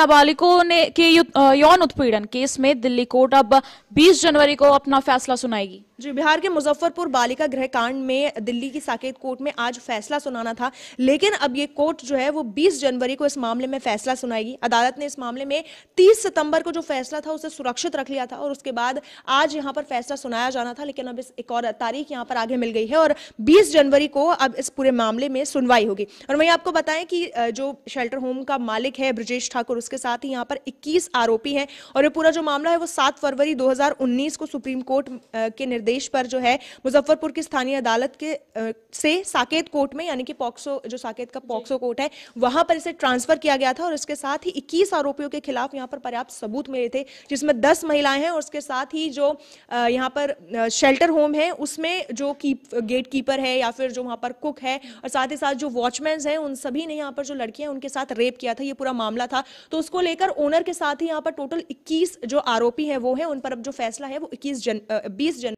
नाबालिगों ने के यौन उत्पीड़न केस में दिल्ली कोर्ट अब 20 जनवरी को अपना फैसला सुनाएगी जी बिहार के मुजफ्फरपुर बालिका गृह कांड में दिल्ली की साकेत कोर्ट में आज फैसला सुनाना था लेकिन अब ये कोर्ट जो है वो 20 जनवरी को इस मामले में फैसला सुनाएगी अदालत ने इस मामले में 30 सितंबर को जो फैसला था उसे सुरक्षित रख लिया था और उसके बाद आज यहाँ पर फैसला सुनाया जाना था लेकिन अब इस एक और तारीख यहाँ पर आगे मिल गई है और बीस जनवरी को अब इस पूरे मामले में सुनवाई होगी और वही आपको बताएं कि जो शेल्टर होम का मालिक है ब्रजेश ठाकुर उसके साथ ही यहाँ पर इक्कीस आरोपी है और ये पूरा जो मामला है वो सात फरवरी दो को सुप्रीम कोर्ट के निर्देश निर्देश पर जो है मुजफ्फरपुर की स्थानीय अदालत के से साकेत कोर्ट में यानी कि पॉक्सो जो साकेत का पॉक्सो कोर्ट है वहां पर इसे ट्रांसफर किया गया था और इसके साथ ही इक्कीस आरोपियों के खिलाफ यहाँ पर पर्याप्त सबूत मिले थे जिसमें दस महिलाएं हैं और उसके साथ ही जो यहाँ पर शेल्टर होम है उसमें जो कीप गेट कीपर है या फिर जो वहां पर कुक है और साथ ही साथ जो वॉचमैन है उन सभी ने यहाँ पर जो लड़कियां उनके साथ रेप किया था ये पूरा मामला था तो उसको लेकर ओनर के साथ ही यहाँ पर टोटल इक्कीस जो आरोपी है वो है उन पर अब जो फैसला है वो इक्कीस जन बीस जन